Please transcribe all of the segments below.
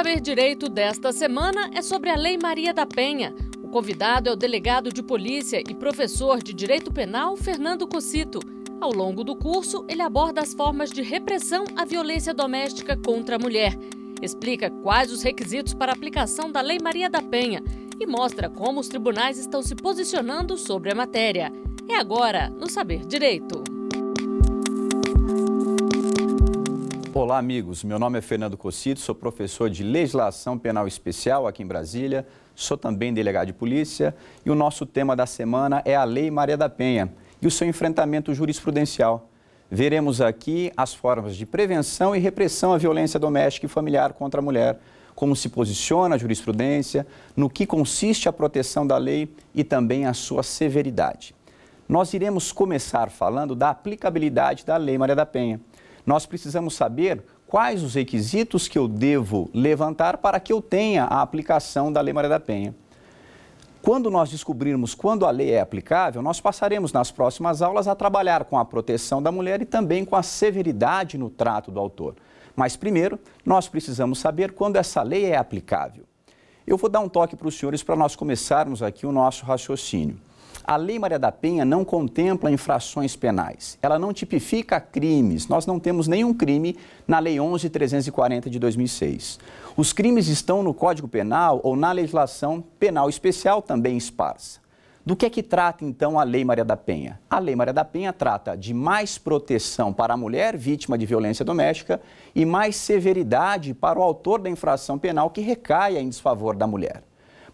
Saber Direito desta semana é sobre a Lei Maria da Penha. O convidado é o delegado de polícia e professor de direito penal Fernando Cocito. Ao longo do curso, ele aborda as formas de repressão à violência doméstica contra a mulher, explica quais os requisitos para a aplicação da Lei Maria da Penha e mostra como os tribunais estão se posicionando sobre a matéria. É agora no Saber Direito. Olá, amigos. Meu nome é Fernando Cossito, sou professor de Legislação Penal Especial aqui em Brasília, sou também delegado de polícia e o nosso tema da semana é a Lei Maria da Penha e o seu enfrentamento jurisprudencial. Veremos aqui as formas de prevenção e repressão à violência doméstica e familiar contra a mulher, como se posiciona a jurisprudência, no que consiste a proteção da lei e também a sua severidade. Nós iremos começar falando da aplicabilidade da Lei Maria da Penha. Nós precisamos saber quais os requisitos que eu devo levantar para que eu tenha a aplicação da Lei Maria da Penha. Quando nós descobrirmos quando a lei é aplicável, nós passaremos nas próximas aulas a trabalhar com a proteção da mulher e também com a severidade no trato do autor. Mas primeiro, nós precisamos saber quando essa lei é aplicável. Eu vou dar um toque para os senhores para nós começarmos aqui o nosso raciocínio. A Lei Maria da Penha não contempla infrações penais. Ela não tipifica crimes. Nós não temos nenhum crime na Lei 11.340 de 2006. Os crimes estão no Código Penal ou na legislação penal especial também esparsa. Do que é que trata então a Lei Maria da Penha? A Lei Maria da Penha trata de mais proteção para a mulher vítima de violência doméstica e mais severidade para o autor da infração penal que recaia em desfavor da mulher.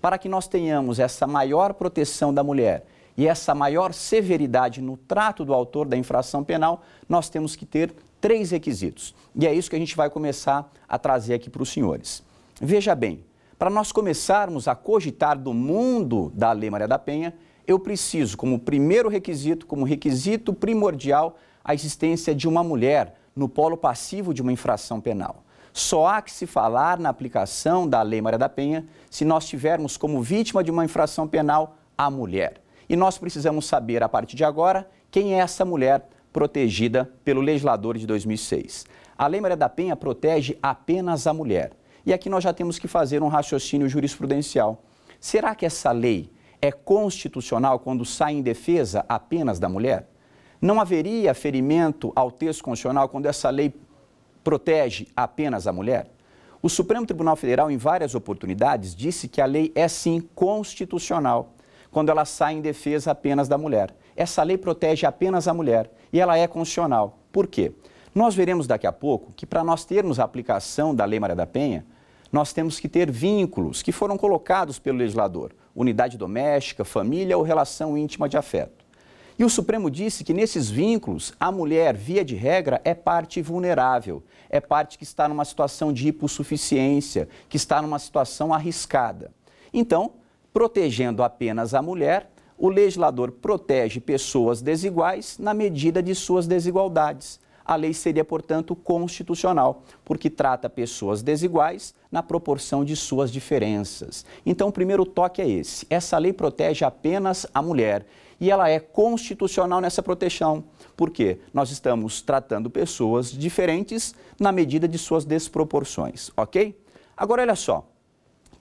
Para que nós tenhamos essa maior proteção da mulher e essa maior severidade no trato do autor da infração penal, nós temos que ter três requisitos. E é isso que a gente vai começar a trazer aqui para os senhores. Veja bem, para nós começarmos a cogitar do mundo da Lei Maria da Penha, eu preciso, como primeiro requisito, como requisito primordial, a existência de uma mulher no polo passivo de uma infração penal. Só há que se falar na aplicação da Lei Maria da Penha se nós tivermos como vítima de uma infração penal a mulher. E nós precisamos saber, a partir de agora, quem é essa mulher protegida pelo legislador de 2006. A Lei Maria da Penha protege apenas a mulher. E aqui nós já temos que fazer um raciocínio jurisprudencial. Será que essa lei é constitucional quando sai em defesa apenas da mulher? Não haveria ferimento ao texto constitucional quando essa lei protege apenas a mulher? O Supremo Tribunal Federal, em várias oportunidades, disse que a lei é sim constitucional quando ela sai em defesa apenas da mulher. Essa lei protege apenas a mulher e ela é constitucional. Por quê? Nós veremos daqui a pouco que para nós termos a aplicação da Lei Maria da Penha, nós temos que ter vínculos que foram colocados pelo legislador, unidade doméstica, família ou relação íntima de afeto. E o Supremo disse que nesses vínculos, a mulher, via de regra, é parte vulnerável, é parte que está numa situação de hipossuficiência, que está numa situação arriscada. Então, protegendo apenas a mulher, o legislador protege pessoas desiguais na medida de suas desigualdades. A lei seria, portanto, constitucional, porque trata pessoas desiguais na proporção de suas diferenças. Então, o primeiro toque é esse. Essa lei protege apenas a mulher e ela é constitucional nessa proteção. porque Nós estamos tratando pessoas diferentes na medida de suas desproporções, ok? Agora, olha só.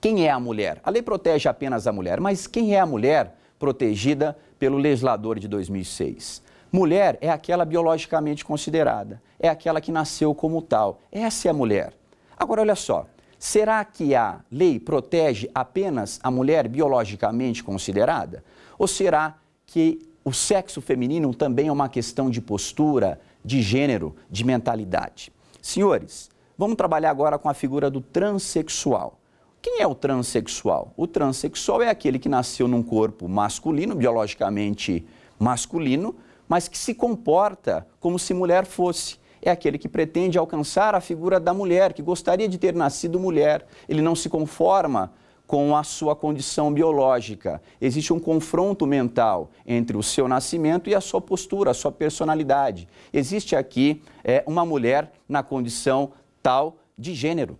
Quem é a mulher? A lei protege apenas a mulher, mas quem é a mulher protegida pelo legislador de 2006? Mulher é aquela biologicamente considerada, é aquela que nasceu como tal. Essa é a mulher. Agora, olha só, será que a lei protege apenas a mulher biologicamente considerada? Ou será que o sexo feminino também é uma questão de postura, de gênero, de mentalidade? Senhores, vamos trabalhar agora com a figura do transexual. Quem é o transexual? O transexual é aquele que nasceu num corpo masculino, biologicamente masculino, mas que se comporta como se mulher fosse. É aquele que pretende alcançar a figura da mulher, que gostaria de ter nascido mulher. Ele não se conforma com a sua condição biológica. Existe um confronto mental entre o seu nascimento e a sua postura, a sua personalidade. Existe aqui é, uma mulher na condição tal de gênero.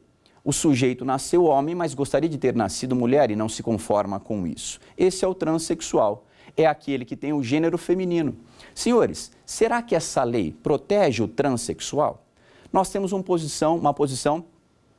O sujeito nasceu homem, mas gostaria de ter nascido mulher e não se conforma com isso. Esse é o transexual. É aquele que tem o gênero feminino. Senhores, será que essa lei protege o transexual? Nós temos uma posição, uma posição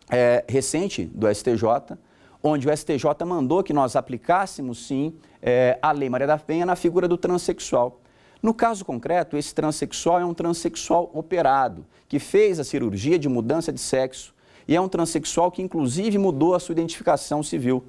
é, recente do STJ, onde o STJ mandou que nós aplicássemos sim é, a Lei Maria da Penha na figura do transexual. No caso concreto, esse transexual é um transexual operado, que fez a cirurgia de mudança de sexo, e é um transexual que, inclusive, mudou a sua identificação civil.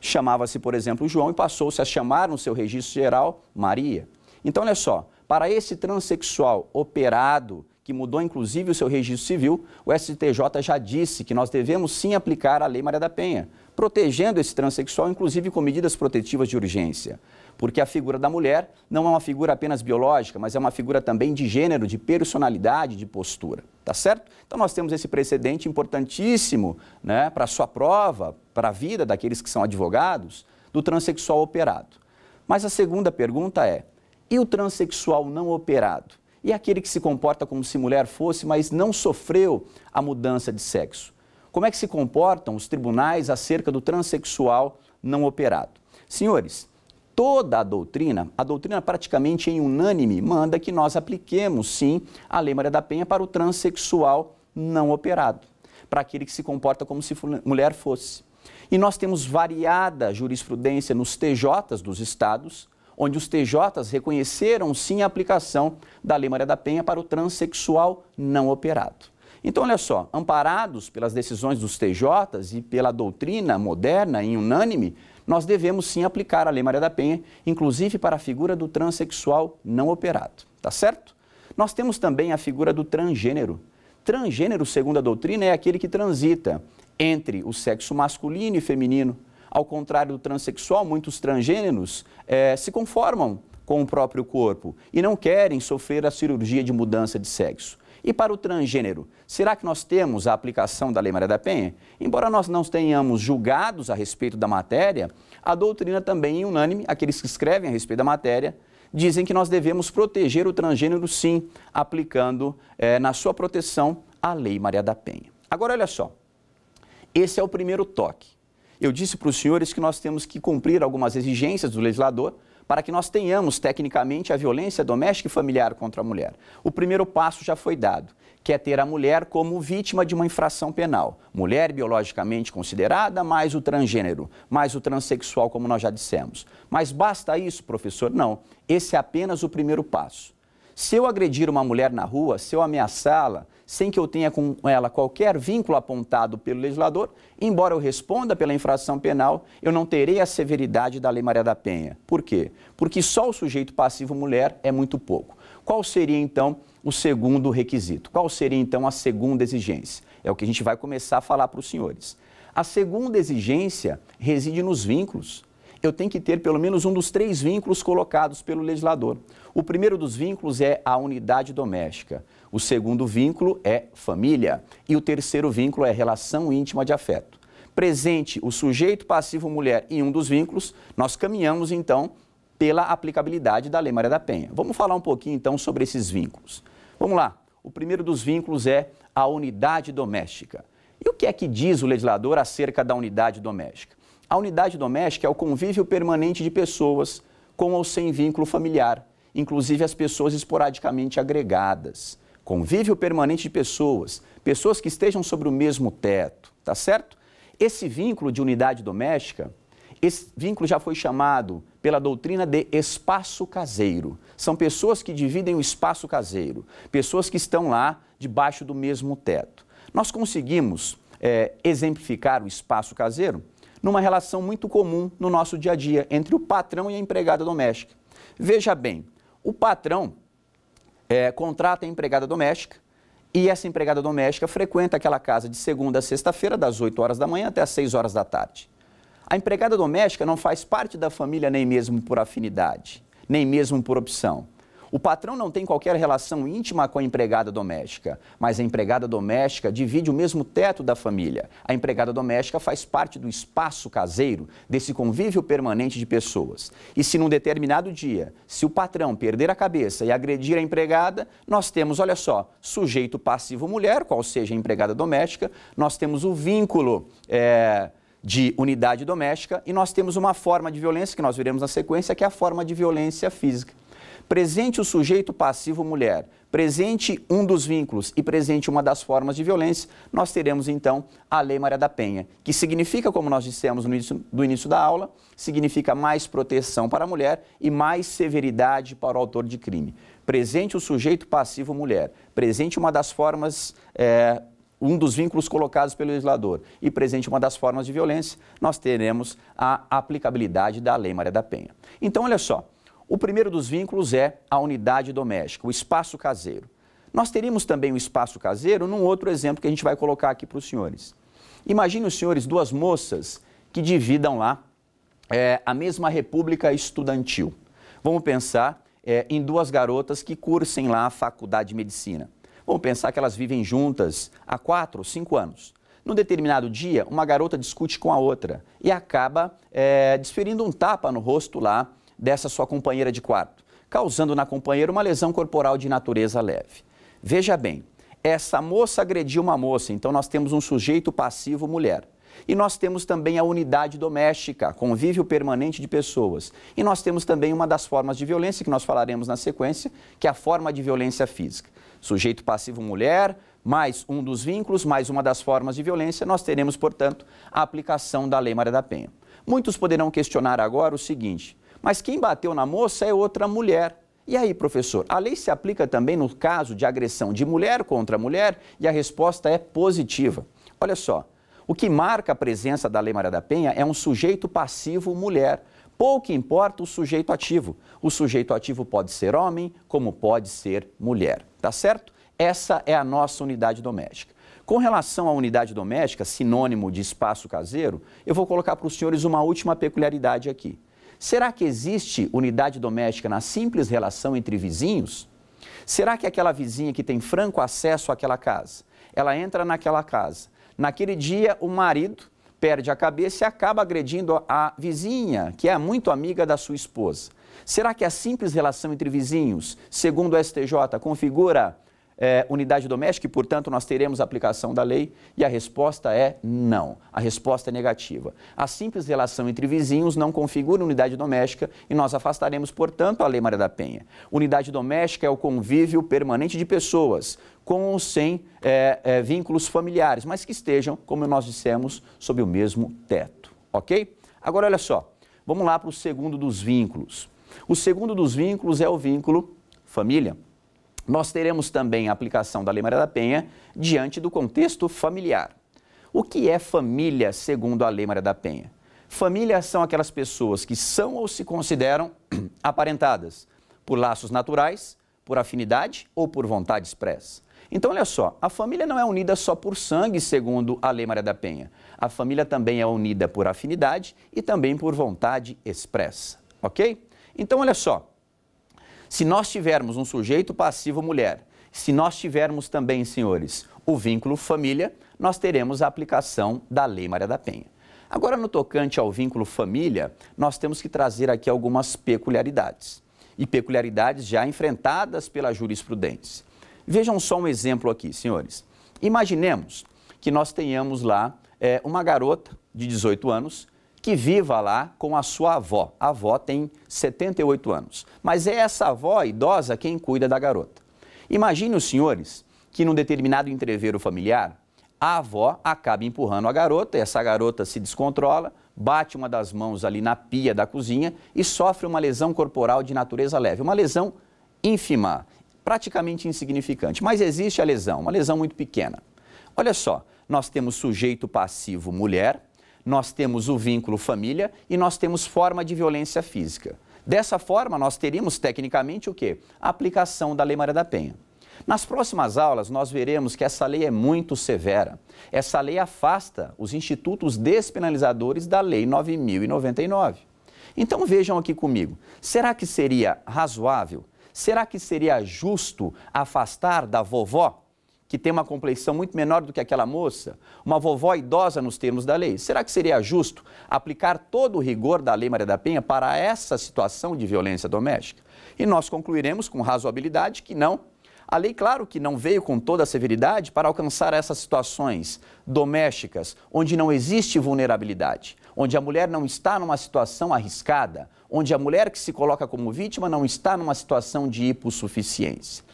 Chamava-se, por exemplo, João e passou-se a chamar no seu registro geral Maria. Então, olha só, para esse transexual operado, que mudou inclusive o seu registro civil, o STJ já disse que nós devemos sim aplicar a Lei Maria da Penha, protegendo esse transexual, inclusive com medidas protetivas de urgência porque a figura da mulher não é uma figura apenas biológica, mas é uma figura também de gênero, de personalidade, de postura, tá certo? Então nós temos esse precedente importantíssimo, né, para sua prova, para a vida daqueles que são advogados, do transexual operado. Mas a segunda pergunta é: e o transexual não operado? E aquele que se comporta como se mulher fosse, mas não sofreu a mudança de sexo? Como é que se comportam os tribunais acerca do transexual não operado? Senhores, toda a doutrina, a doutrina praticamente em unânime manda que nós apliquemos, sim, a Lei Maria da Penha para o transexual não operado, para aquele que se comporta como se mulher fosse. E nós temos variada jurisprudência nos TJs dos estados, onde os TJs reconheceram sim a aplicação da Lei Maria da Penha para o transexual não operado. Então, olha só, amparados pelas decisões dos TJs e pela doutrina moderna e unânime, nós devemos sim aplicar a Lei Maria da Penha, inclusive para a figura do transexual não operado, tá certo? Nós temos também a figura do transgênero. Transgênero, segundo a doutrina, é aquele que transita entre o sexo masculino e feminino. Ao contrário do transexual, muitos transgêneros é, se conformam com o próprio corpo e não querem sofrer a cirurgia de mudança de sexo. E para o transgênero, será que nós temos a aplicação da Lei Maria da Penha? Embora nós não tenhamos julgados a respeito da matéria, a doutrina também é unânime, aqueles que escrevem a respeito da matéria, dizem que nós devemos proteger o transgênero sim, aplicando eh, na sua proteção a Lei Maria da Penha. Agora, olha só, esse é o primeiro toque. Eu disse para os senhores que nós temos que cumprir algumas exigências do legislador para que nós tenhamos, tecnicamente, a violência doméstica e familiar contra a mulher. O primeiro passo já foi dado, que é ter a mulher como vítima de uma infração penal. Mulher biologicamente considerada, mais o transgênero, mais o transexual, como nós já dissemos. Mas basta isso, professor? Não. Esse é apenas o primeiro passo. Se eu agredir uma mulher na rua, se eu ameaçá-la, sem que eu tenha com ela qualquer vínculo apontado pelo legislador, embora eu responda pela infração penal, eu não terei a severidade da Lei Maria da Penha. Por quê? Porque só o sujeito passivo mulher é muito pouco. Qual seria então o segundo requisito? Qual seria então a segunda exigência? É o que a gente vai começar a falar para os senhores. A segunda exigência reside nos vínculos eu tenho que ter pelo menos um dos três vínculos colocados pelo legislador. O primeiro dos vínculos é a unidade doméstica, o segundo vínculo é família e o terceiro vínculo é relação íntima de afeto. Presente o sujeito passivo mulher em um dos vínculos, nós caminhamos então pela aplicabilidade da Lei Maria da Penha. Vamos falar um pouquinho então sobre esses vínculos. Vamos lá. O primeiro dos vínculos é a unidade doméstica. E o que é que diz o legislador acerca da unidade doméstica? A unidade doméstica é o convívio permanente de pessoas com ou sem vínculo familiar, inclusive as pessoas esporadicamente agregadas. Convívio permanente de pessoas, pessoas que estejam sobre o mesmo teto, tá certo? Esse vínculo de unidade doméstica, esse vínculo já foi chamado pela doutrina de espaço caseiro. São pessoas que dividem o espaço caseiro, pessoas que estão lá debaixo do mesmo teto. Nós conseguimos é, exemplificar o espaço caseiro numa relação muito comum no nosso dia a dia entre o patrão e a empregada doméstica. Veja bem, o patrão é, contrata a empregada doméstica e essa empregada doméstica frequenta aquela casa de segunda a sexta-feira, das 8 horas da manhã até as 6 horas da tarde. A empregada doméstica não faz parte da família nem mesmo por afinidade, nem mesmo por opção. O patrão não tem qualquer relação íntima com a empregada doméstica, mas a empregada doméstica divide o mesmo teto da família. A empregada doméstica faz parte do espaço caseiro, desse convívio permanente de pessoas. E se num determinado dia, se o patrão perder a cabeça e agredir a empregada, nós temos, olha só, sujeito passivo mulher, qual seja a empregada doméstica, nós temos o vínculo. É de unidade doméstica e nós temos uma forma de violência que nós veremos na sequência, que é a forma de violência física presente o sujeito passivo mulher, presente um dos vínculos e presente uma das formas de violência, nós teremos então a Lei Maria da Penha, que significa, como nós dissemos no início, do início da aula, significa mais proteção para a mulher e mais severidade para o autor de crime. Presente o sujeito passivo mulher, presente uma das formas. É, um dos vínculos colocados pelo legislador e presente uma das formas de violência, nós teremos a aplicabilidade da Lei Maria da Penha. Então, olha só, o primeiro dos vínculos é a unidade doméstica, o espaço caseiro. Nós teríamos também o espaço caseiro num outro exemplo que a gente vai colocar aqui para os senhores. Imagine os senhores duas moças que dividam lá é, a mesma república estudantil. Vamos pensar é, em duas garotas que cursem lá a faculdade de medicina. Vamos pensar que elas vivem juntas há quatro, cinco anos. Num determinado dia, uma garota discute com a outra e acaba é, desferindo um tapa no rosto lá dessa sua companheira de quarto, causando na companheira uma lesão corporal de natureza leve. Veja bem, essa moça agrediu uma moça, então nós temos um sujeito passivo mulher. E nós temos também a unidade doméstica, convívio permanente de pessoas. E nós temos também uma das formas de violência, que nós falaremos na sequência, que é a forma de violência física. Sujeito passivo mulher, mais um dos vínculos, mais uma das formas de violência, nós teremos, portanto, a aplicação da Lei Maria da Penha. Muitos poderão questionar agora o seguinte: mas quem bateu na moça é outra mulher. E aí, professor, a lei se aplica também no caso de agressão de mulher contra mulher? E a resposta é positiva. Olha só, o que marca a presença da Lei Maria da Penha é um sujeito passivo mulher. Pouco importa o sujeito ativo. O sujeito ativo pode ser homem, como pode ser mulher. Tá certo? Essa é a nossa unidade doméstica. Com relação à unidade doméstica, sinônimo de espaço caseiro, eu vou colocar para os senhores uma última peculiaridade aqui. Será que existe unidade doméstica na simples relação entre vizinhos? Será que aquela vizinha que tem franco acesso àquela casa, ela entra naquela casa? Naquele dia, o marido perde a cabeça e acaba agredindo a vizinha, que é muito amiga da sua esposa. Será que a simples relação entre vizinhos, segundo o STJ, configura é, unidade doméstica e, portanto, nós teremos aplicação da lei? E a resposta é não. A resposta é negativa. A simples relação entre vizinhos não configura unidade doméstica e nós afastaremos, portanto, a Lei Maria da Penha. Unidade doméstica é o convívio permanente de pessoas com ou sem é, é, vínculos familiares, mas que estejam, como nós dissemos, sob o mesmo teto. Ok? Agora, olha só. Vamos lá para o segundo dos vínculos. O segundo dos vínculos é o vínculo família nós teremos também a aplicação da Lei Maria da Penha diante do contexto familiar. O que é família segundo a Lei Maria da Penha? Família são aquelas pessoas que são ou se consideram aparentadas por laços naturais, por afinidade ou por vontade expressa. Então, olha só, a família não é unida só por sangue, segundo a Lei Maria da Penha. A família também é unida por afinidade e também por vontade expressa, ok? Então, olha só, se nós tivermos um sujeito passivo mulher, se nós tivermos também, senhores, o vínculo família, nós teremos a aplicação da Lei Maria da Penha. Agora, no tocante ao vínculo família, nós temos que trazer aqui algumas peculiaridades. E peculiaridades já enfrentadas pela jurisprudência. Vejam só um exemplo aqui, senhores. Imaginemos que nós tenhamos lá é, uma garota de 18 anos que viva lá com a sua avó. A avó tem 78 anos, mas é essa avó idosa quem cuida da garota. Imagine os senhores que, num determinado entreveiro familiar, a avó acaba empurrando a garota, E essa garota se descontrola, bate uma das mãos ali na pia da cozinha e sofre uma lesão corporal de natureza leve, uma lesão ínfima, praticamente insignificante. Mas existe a lesão, uma lesão muito pequena. Olha só, nós temos sujeito passivo mulher, nós temos o vínculo família e nós temos forma de violência física. Dessa forma, nós teríamos tecnicamente o quê? A aplicação da Lei Maria da Penha. Nas próximas aulas, nós veremos que essa lei é muito severa. Essa lei afasta os institutos despenalizadores da Lei 9099. Então vejam aqui comigo: será que seria razoável, será que seria justo afastar da vovó que tem uma complexão muito menor do que aquela moça, uma vovó idosa nos termos da lei, será que seria justo aplicar todo o rigor da Lei Maria da Penha para essa situação de violência doméstica? E nós concluiremos com razoabilidade que não. A lei, claro que não veio com toda a severidade para alcançar essas situações domésticas onde não existe vulnerabilidade, onde a mulher não está numa situação arriscada, onde a mulher que se coloca como vítima não está numa situação de hipossuficiência.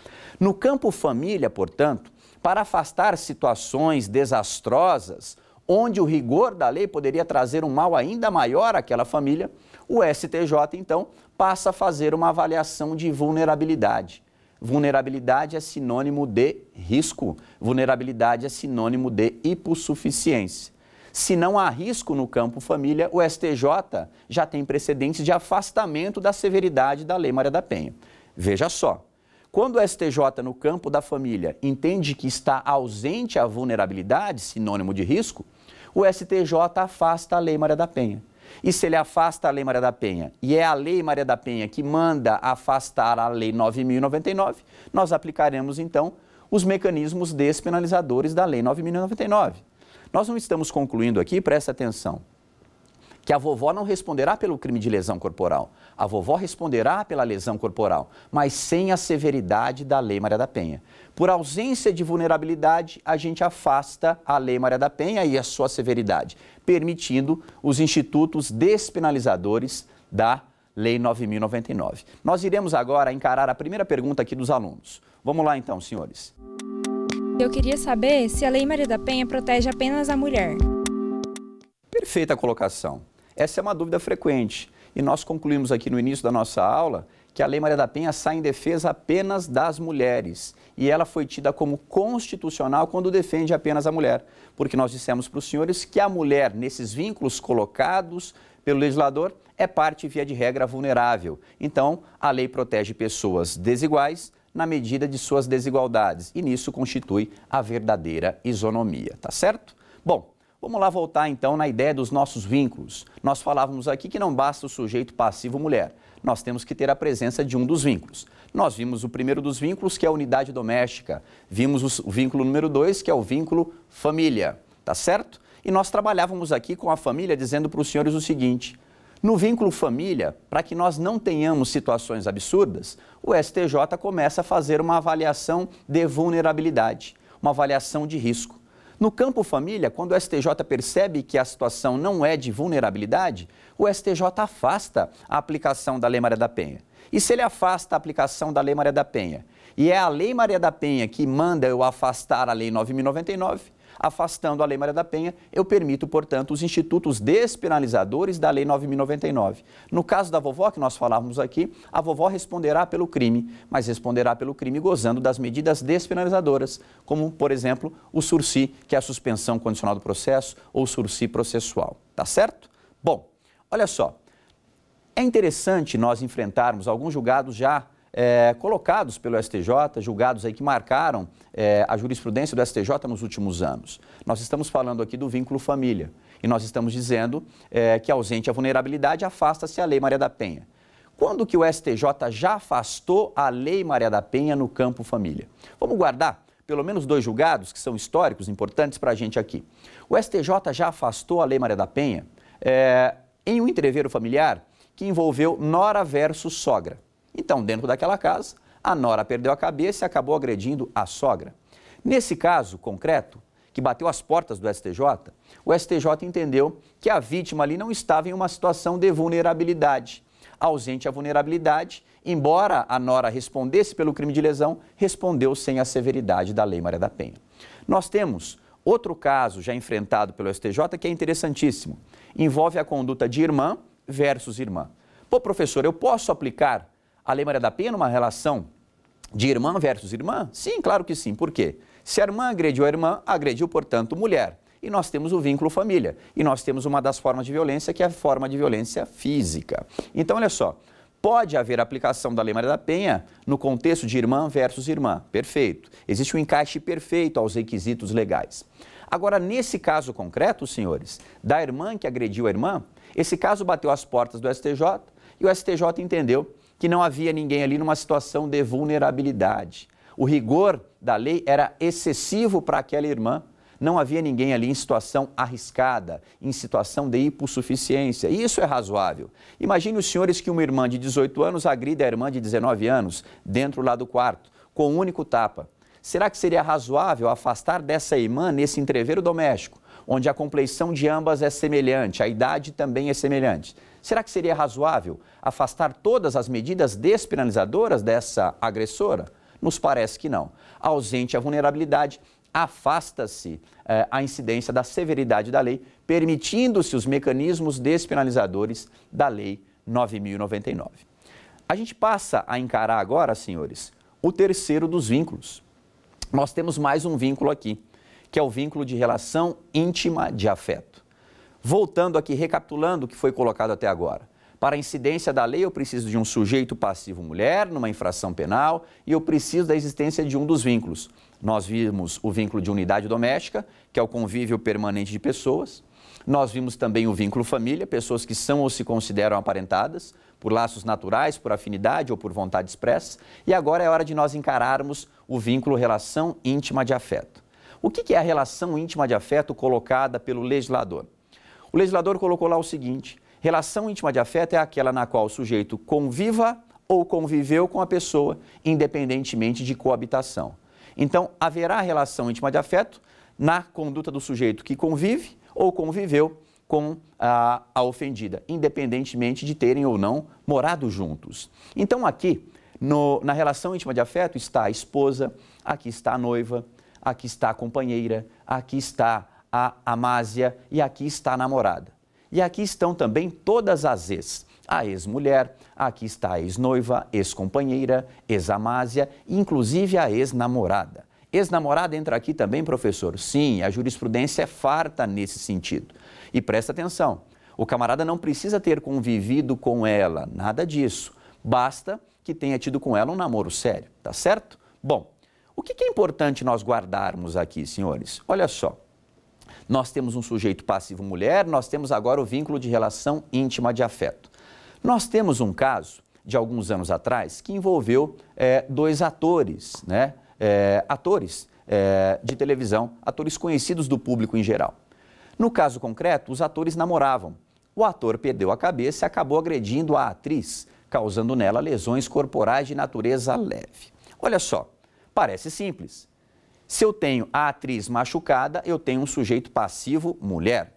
No campo família, portanto, para afastar situações desastrosas onde o rigor da lei poderia trazer um mal ainda maior àquela família, o STJ então passa a fazer uma avaliação de vulnerabilidade. Vulnerabilidade é sinônimo de risco, vulnerabilidade é sinônimo de hipossuficiência. Se não há risco no campo família, o STJ já tem precedentes de afastamento da severidade da Lei Maria da Penha. Veja só, quando o STJ, no campo da família, entende que está ausente a vulnerabilidade, sinônimo de risco, o STJ afasta a Lei Maria da Penha. E se ele afasta a Lei Maria da Penha e é a Lei Maria da Penha que manda afastar a Lei 9.099, nós aplicaremos então os mecanismos despenalizadores da Lei 9.099. Nós não estamos concluindo aqui, presta atenção, que a vovó não responderá pelo crime de lesão corporal. A vovó responderá pela lesão corporal, mas sem a severidade da Lei Maria da Penha. Por ausência de vulnerabilidade, a gente afasta a Lei Maria da Penha e a sua severidade, permitindo os institutos despenalizadores da Lei 9099. Nós iremos agora encarar a primeira pergunta aqui dos alunos. Vamos lá então, senhores. Eu queria saber se a Lei Maria da Penha protege apenas a mulher. Perfeita colocação. Essa é uma dúvida frequente. E nós concluímos aqui no início da nossa aula que a Lei Maria da Penha sai em defesa apenas das mulheres. E ela foi tida como constitucional quando defende apenas a mulher. Porque nós dissemos para os senhores que a mulher, nesses vínculos colocados pelo legislador, é parte, via de regra, vulnerável. Então, a lei protege pessoas desiguais na medida de suas desigualdades. E nisso constitui a verdadeira isonomia. Tá certo? Bom, Vamos lá voltar então na ideia dos nossos vínculos. Nós falávamos aqui que não basta o sujeito passivo mulher, nós temos que ter a presença de um dos vínculos. Nós vimos o primeiro dos vínculos, que é a unidade doméstica, vimos o vínculo número dois, que é o vínculo família, tá certo? E nós trabalhávamos aqui com a família dizendo para os senhores o seguinte: no vínculo família, para que nós não tenhamos situações absurdas, o STJ começa a fazer uma avaliação de vulnerabilidade, uma avaliação de risco. No campo família, quando o STJ percebe que a situação não é de vulnerabilidade, o STJ afasta a aplicação da Lei Maria da Penha. E se ele afasta a aplicação da Lei Maria da Penha, e é a Lei Maria da Penha que manda eu afastar a Lei 9099, Afastando a Lei Maria da Penha, eu permito, portanto, os institutos despenalizadores da Lei 9099. No caso da vovó, que nós falávamos aqui, a vovó responderá pelo crime, mas responderá pelo crime gozando das medidas despenalizadoras, como, por exemplo, o sursi, que é a suspensão condicional do processo, ou sursi processual. Tá certo? Bom, olha só. É interessante nós enfrentarmos alguns julgados já é, colocados pelo STJ, julgados aí que marcaram é, a jurisprudência do STJ nos últimos anos. Nós estamos falando aqui do vínculo família e nós estamos dizendo é, que ausente a vulnerabilidade afasta-se a Lei Maria da Penha. Quando que o STJ já afastou a Lei Maria da Penha no campo família? Vamos guardar pelo menos dois julgados que são históricos, importantes para a gente aqui. O STJ já afastou a Lei Maria da Penha é, em um entreveiro familiar que envolveu nora versus sogra. Então, dentro daquela casa, a nora perdeu a cabeça e acabou agredindo a sogra. Nesse caso concreto, que bateu as portas do STJ, o STJ entendeu que a vítima ali não estava em uma situação de vulnerabilidade. Ausente a vulnerabilidade, embora a nora respondesse pelo crime de lesão, respondeu sem a severidade da Lei Maria da Penha. Nós temos outro caso já enfrentado pelo STJ que é interessantíssimo. Envolve a conduta de irmã versus irmã. Pô, professor, eu posso aplicar a Lei Maria da Penha numa relação de irmã versus irmã? Sim, claro que sim. Por quê? Se a irmã agrediu a irmã, agrediu, portanto, mulher. E nós temos o vínculo família. E nós temos uma das formas de violência, que é a forma de violência física. Então, olha só. Pode haver aplicação da Lei Maria da Penha no contexto de irmã versus irmã. Perfeito. Existe um encaixe perfeito aos requisitos legais. Agora, nesse caso concreto, senhores, da irmã que agrediu a irmã, esse caso bateu as portas do STJ e o STJ entendeu que não havia ninguém ali numa situação de vulnerabilidade. O rigor da lei era excessivo para aquela irmã. Não havia ninguém ali em situação arriscada, em situação de hipossuficiência. isso é razoável. Imagine os senhores que uma irmã de 18 anos agride a irmã de 19 anos dentro lá do quarto, com um único tapa. Será que seria razoável afastar dessa irmã nesse entreveiro doméstico, onde a compleição de ambas é semelhante, a idade também é semelhante? Será que seria razoável afastar todas as medidas despenalizadoras dessa agressora? Nos parece que não. Ausente a vulnerabilidade, afasta-se eh, a incidência da severidade da lei, permitindo-se os mecanismos despenalizadores da Lei 9.099. A gente passa a encarar agora, senhores, o terceiro dos vínculos. Nós temos mais um vínculo aqui, que é o vínculo de relação íntima de afeto. Voltando aqui, recapitulando o que foi colocado até agora. Para a incidência da lei, eu preciso de um sujeito passivo mulher numa infração penal e eu preciso da existência de um dos vínculos. Nós vimos o vínculo de unidade doméstica, que é o convívio permanente de pessoas. Nós vimos também o vínculo família, pessoas que são ou se consideram aparentadas por laços naturais, por afinidade ou por vontade expressa. E agora é hora de nós encararmos o vínculo relação íntima de afeto. O que é a relação íntima de afeto colocada pelo legislador? O legislador colocou lá o seguinte: relação íntima de afeto é aquela na qual o sujeito conviva ou conviveu com a pessoa, independentemente de coabitação. Então, haverá relação íntima de afeto na conduta do sujeito que convive ou conviveu com a, a ofendida, independentemente de terem ou não morado juntos. Então, aqui, no, na relação íntima de afeto, está a esposa, aqui está a noiva, aqui está a companheira, aqui está a Amásia e aqui está a namorada. E aqui estão também todas as ex. A ex-mulher, aqui está a ex-noiva, ex-companheira, ex-amásia, inclusive a ex-namorada. Ex-namorada entra aqui também, professor? Sim, a jurisprudência é farta nesse sentido. E presta atenção, o camarada não precisa ter convivido com ela, nada disso. Basta que tenha tido com ela um namoro sério, tá certo? Bom, o que é importante nós guardarmos aqui, senhores? Olha só. Nós temos um sujeito passivo mulher, nós temos agora o vínculo de relação íntima de afeto. Nós temos um caso de alguns anos atrás que envolveu é, dois atores, né? É, atores é, de televisão, atores conhecidos do público em geral. No caso concreto, os atores namoravam. O ator perdeu a cabeça e acabou agredindo a atriz, causando nela lesões corporais de natureza leve. Olha só, parece simples, se eu tenho a atriz machucada, eu tenho um sujeito passivo, mulher.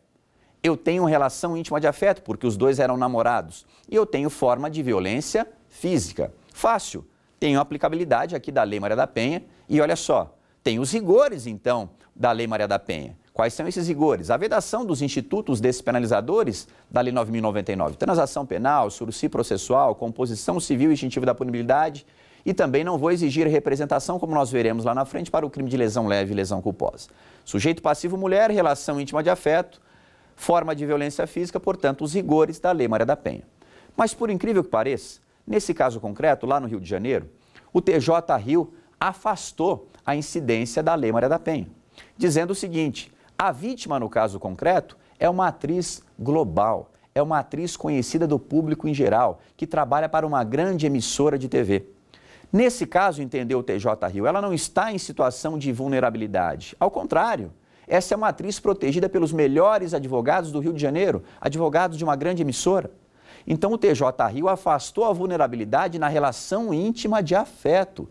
Eu tenho relação íntima de afeto, porque os dois eram namorados. E eu tenho forma de violência física. Fácil. Tenho aplicabilidade aqui da Lei Maria da Penha. E olha só, tem os rigores, então, da Lei Maria da Penha. Quais são esses rigores? A vedação dos institutos despenalizadores da Lei 9.099. Transação penal, surci processual, composição civil e instintivo da punibilidade, e também não vou exigir representação, como nós veremos lá na frente, para o crime de lesão leve e lesão culposa. Sujeito passivo mulher, relação íntima de afeto, forma de violência física, portanto, os rigores da Lei Maria da Penha. Mas, por incrível que pareça, nesse caso concreto, lá no Rio de Janeiro, o TJ Rio afastou a incidência da Lei Maria da Penha, dizendo o seguinte: a vítima, no caso concreto, é uma atriz global, é uma atriz conhecida do público em geral, que trabalha para uma grande emissora de TV. Nesse caso, entendeu o TJ Rio, ela não está em situação de vulnerabilidade. Ao contrário, essa é uma atriz protegida pelos melhores advogados do Rio de Janeiro, advogados de uma grande emissora. Então, o TJ Rio afastou a vulnerabilidade na relação íntima de afeto,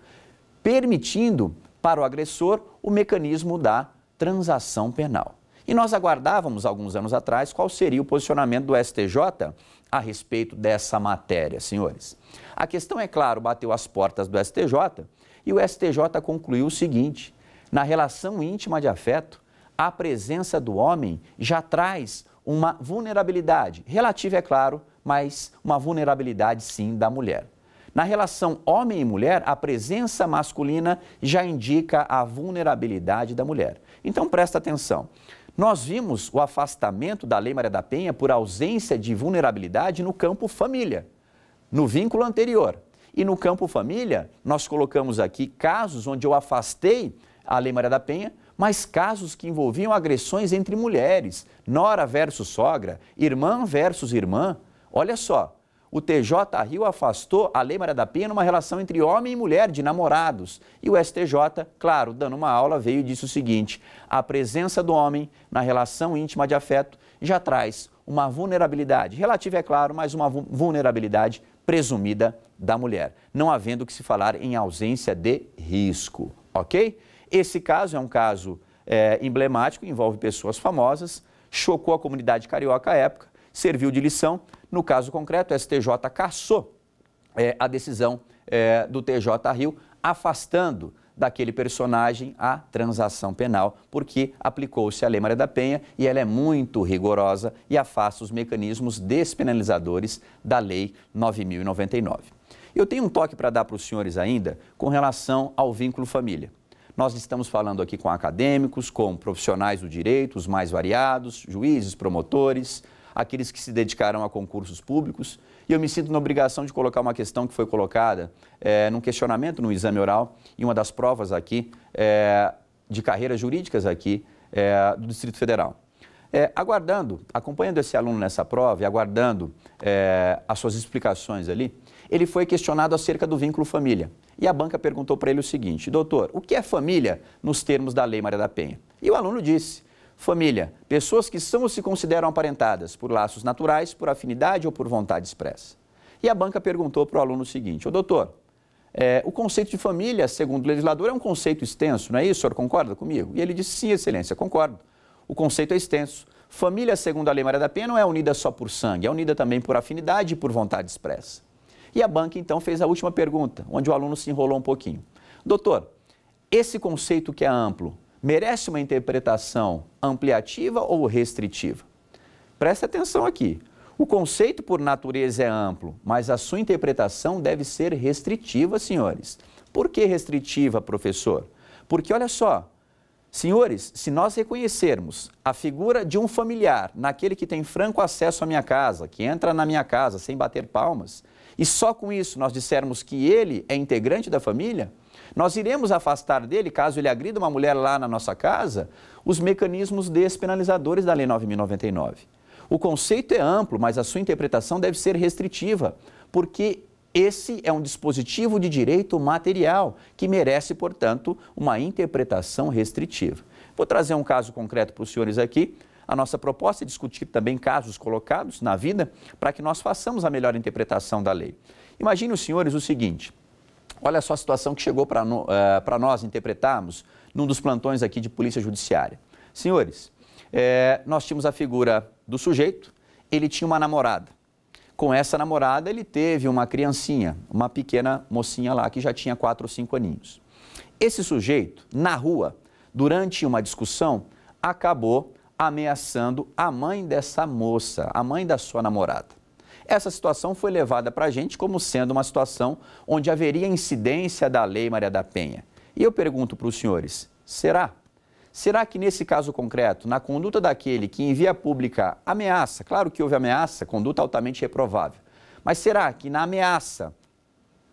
permitindo para o agressor o mecanismo da transação penal. E nós aguardávamos alguns anos atrás qual seria o posicionamento do STJ a respeito dessa matéria, senhores. A questão, é claro, bateu as portas do STJ e o STJ concluiu o seguinte: na relação íntima de afeto, a presença do homem já traz uma vulnerabilidade, relativa, é claro, mas uma vulnerabilidade sim da mulher. Na relação homem e mulher, a presença masculina já indica a vulnerabilidade da mulher. Então presta atenção. Nós vimos o afastamento da Lei Maria da Penha por ausência de vulnerabilidade no campo família, no vínculo anterior. E no campo família, nós colocamos aqui casos onde eu afastei a Lei Maria da Penha, mas casos que envolviam agressões entre mulheres, nora versus sogra, irmã versus irmã. Olha só, o TJ Rio afastou a Lei Maria da Penha numa relação entre homem e mulher de namorados. E o STJ, claro, dando uma aula, veio e disse o seguinte: a presença do homem na relação íntima de afeto já traz uma vulnerabilidade relativa, é claro, mas uma vulnerabilidade presumida da mulher, não havendo que se falar em ausência de risco, ok? Esse caso é um caso é, emblemático, envolve pessoas famosas, chocou a comunidade carioca à época serviu de lição. No caso concreto, o STJ cassou é, a decisão é, do TJ Rio, afastando daquele personagem a transação penal, porque aplicou-se a Lei Maria da Penha e ela é muito rigorosa e afasta os mecanismos despenalizadores da Lei 9.099. Eu tenho um toque para dar para os senhores ainda com relação ao vínculo família. Nós estamos falando aqui com acadêmicos, com profissionais do direito, os mais variados, juízes, promotores, aqueles que se dedicaram a concursos públicos. E eu me sinto na obrigação de colocar uma questão que foi colocada é, num questionamento no exame oral, e uma das provas aqui, é, de carreiras jurídicas aqui é, do Distrito Federal. É, aguardando, acompanhando esse aluno nessa prova e aguardando é, as suas explicações ali, ele foi questionado acerca do vínculo família. E a banca perguntou para ele o seguinte: doutor, o que é família nos termos da Lei Maria da Penha? E o aluno disse: Família, pessoas que são ou se consideram aparentadas por laços naturais, por afinidade ou por vontade expressa. E a banca perguntou para o aluno o seguinte: Ô doutor, é, o conceito de família, segundo o legislador, é um conceito extenso, não é isso? O senhor concorda comigo? E ele disse: sim, excelência, concordo. O conceito é extenso. Família, segundo a Lei Maria da Penha, não é unida só por sangue, é unida também por afinidade e por vontade expressa. E a banca, então, fez a última pergunta, onde o aluno se enrolou um pouquinho. Doutor, esse conceito que é amplo, merece uma interpretação ampliativa ou restritiva? Presta atenção aqui. O conceito por natureza é amplo, mas a sua interpretação deve ser restritiva, senhores. Por que restritiva, professor? Porque olha só, senhores, se nós reconhecermos a figura de um familiar, naquele que tem franco acesso à minha casa, que entra na minha casa sem bater palmas, e só com isso nós dissermos que ele é integrante da família, nós iremos afastar dele, caso ele agrida uma mulher lá na nossa casa, os mecanismos despenalizadores da Lei 9099. O conceito é amplo, mas a sua interpretação deve ser restritiva, porque esse é um dispositivo de direito material que merece, portanto, uma interpretação restritiva. Vou trazer um caso concreto para os senhores aqui. A nossa proposta é discutir também casos colocados na vida para que nós façamos a melhor interpretação da lei. Imagine os senhores o seguinte: Olha só a situação que chegou para uh, eh, nós interpretarmos num dos plantões aqui de Polícia Judiciária. Senhores, é, nós tínhamos a figura do sujeito, ele tinha uma namorada. Com essa namorada, ele teve uma criancinha, uma pequena mocinha lá que já tinha 4 ou 5 aninhos. Esse sujeito, na rua, durante uma discussão, acabou ameaçando a mãe dessa moça, a mãe da sua namorada. Essa situação foi levada para a gente como sendo uma situação onde haveria incidência da Lei Maria da Penha. E eu pergunto para os senhores: será? Será que nesse caso concreto, na conduta daquele que envia pública ameaça, claro que houve ameaça, conduta altamente reprovável, mas será que na ameaça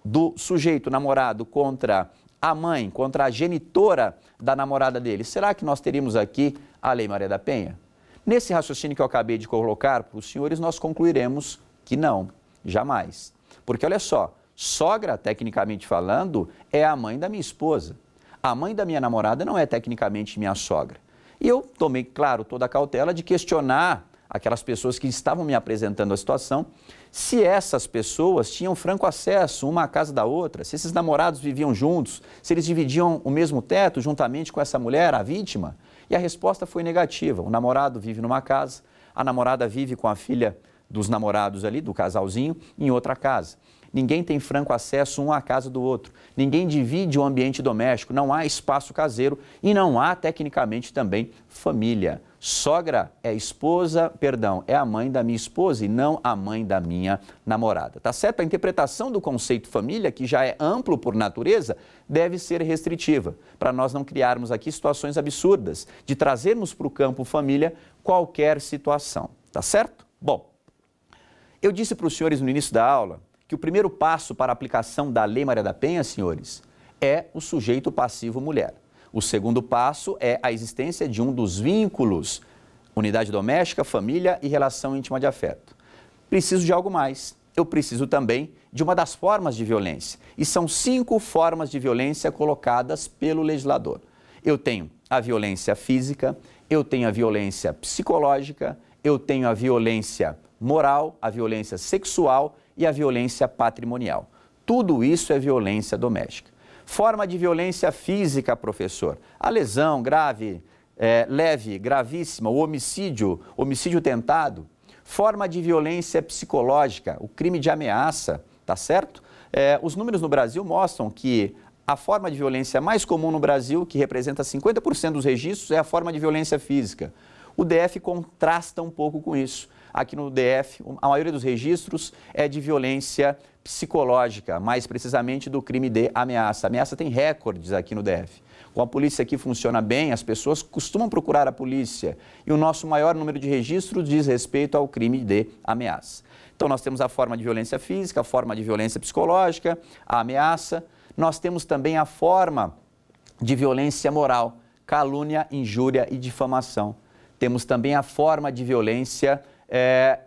do sujeito namorado contra a mãe, contra a genitora da namorada dele, será que nós teríamos aqui a Lei Maria da Penha? Nesse raciocínio que eu acabei de colocar para os senhores, nós concluiremos que não, jamais. Porque olha só, sogra, tecnicamente falando, é a mãe da minha esposa. A mãe da minha namorada não é tecnicamente minha sogra. E eu tomei, claro, toda a cautela de questionar aquelas pessoas que estavam me apresentando a situação, se essas pessoas tinham franco acesso uma à casa da outra, se esses namorados viviam juntos, se eles dividiam o mesmo teto juntamente com essa mulher, a vítima. E a resposta foi negativa. O namorado vive numa casa, a namorada vive com a filha dos namorados ali, do casalzinho, em outra casa. Ninguém tem franco acesso um à casa do outro. Ninguém divide o ambiente doméstico. Não há espaço caseiro e não há, tecnicamente, também família. Sogra é esposa, perdão, é a mãe da minha esposa e não a mãe da minha namorada. Tá certo? A interpretação do conceito família, que já é amplo por natureza, deve ser restritiva, para nós não criarmos aqui situações absurdas, de trazermos para o campo família qualquer situação. Tá certo? Bom, eu disse para os senhores no início da aula que o primeiro passo para a aplicação da Lei Maria da Penha, senhores, é o sujeito passivo mulher. O segundo passo é a existência de um dos vínculos, unidade doméstica, família e relação íntima de afeto. Preciso de algo mais. Eu preciso também de uma das formas de violência. E são cinco formas de violência colocadas pelo legislador. Eu tenho a violência física, eu tenho a violência psicológica, eu tenho a violência moral, a violência sexual e a violência patrimonial. Tudo isso é violência doméstica. Forma de violência física, professor. A lesão grave, é, leve, gravíssima, o homicídio, homicídio tentado. Forma de violência psicológica, o crime de ameaça, tá certo? É, os números no Brasil mostram que a forma de violência mais comum no Brasil, que representa 50% dos registros, é a forma de violência física. O DF contrasta um pouco com isso aqui no DF, a maioria dos registros é de violência psicológica, mais precisamente do crime de ameaça. ameaça tem recordes aqui no DF. Com a polícia aqui funciona bem, as pessoas costumam procurar a polícia e o nosso maior número de registros diz respeito ao crime de ameaça. Então, nós temos a forma de violência física, a forma de violência psicológica, a ameaça. Nós temos também a forma de violência moral, calúnia, injúria e difamação. Temos também a forma de violência é,